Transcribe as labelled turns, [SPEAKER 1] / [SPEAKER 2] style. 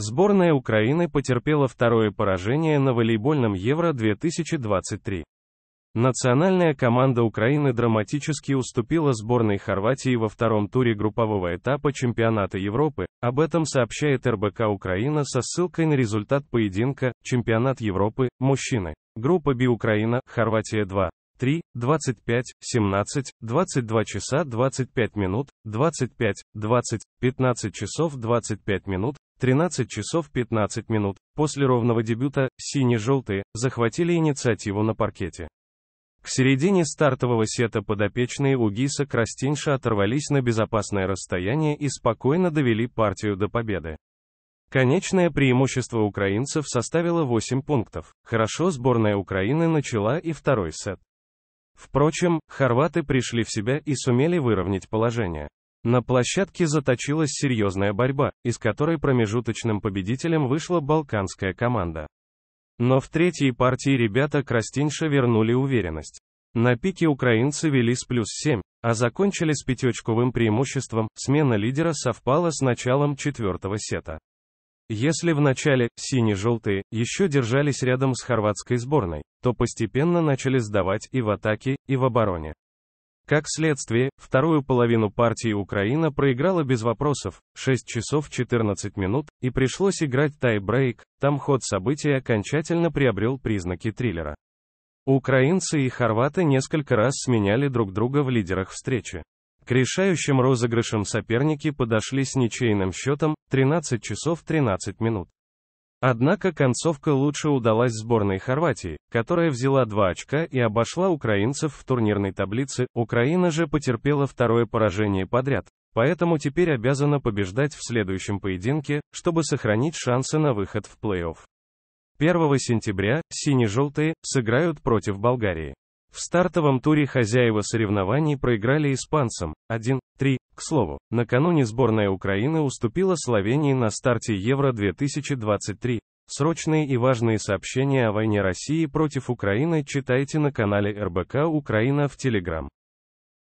[SPEAKER 1] Сборная Украины потерпела второе поражение на волейбольном Евро-2023. Национальная команда Украины драматически уступила сборной Хорватии во втором туре группового этапа чемпионата Европы, об этом сообщает РБК Украина со ссылкой на результат поединка «Чемпионат Европы, мужчины». Группа Би Украина, Хорватия 2, 3, 25, 17, 22 часа 25 минут, 25, 20, 15 часов 25 минут, 13 часов 15 минут. После ровного дебюта «Сине-желтые» захватили инициативу на паркете. К середине стартового сета подопечные Угиса Крастинша оторвались на безопасное расстояние и спокойно довели партию до победы. Конечное преимущество украинцев составило 8 пунктов. Хорошо сборная Украины начала и второй сет. Впрочем, хорваты пришли в себя и сумели выровнять положение. На площадке заточилась серьезная борьба, из которой промежуточным победителем вышла балканская команда. Но в третьей партии ребята Крастинша вернули уверенность. На пике украинцы вели с плюс 7, а закончили с пятичковым преимуществом, смена лидера совпала с началом четвертого сета. Если в начале сине-желтые еще держались рядом с хорватской сборной, то постепенно начали сдавать и в атаке, и в обороне. Как следствие, вторую половину партии Украина проиграла без вопросов, 6 часов 14 минут, и пришлось играть тайбрейк, там ход событий окончательно приобрел признаки триллера. Украинцы и хорваты несколько раз сменяли друг друга в лидерах встречи. К решающим розыгрышам соперники подошли с ничейным счетом 13 часов 13 минут. Однако концовка лучше удалась сборной Хорватии, которая взяла два очка и обошла украинцев в турнирной таблице, Украина же потерпела второе поражение подряд, поэтому теперь обязана побеждать в следующем поединке, чтобы сохранить шансы на выход в плей-офф. 1 сентября «Сине-желтые» сыграют против Болгарии. В стартовом туре хозяева соревнований проиграли испанцам 1-3. К слову, накануне сборная Украины уступила Словении на старте Евро-2023. Срочные и важные сообщения о войне России против Украины читайте на канале РБК Украина в Телеграм.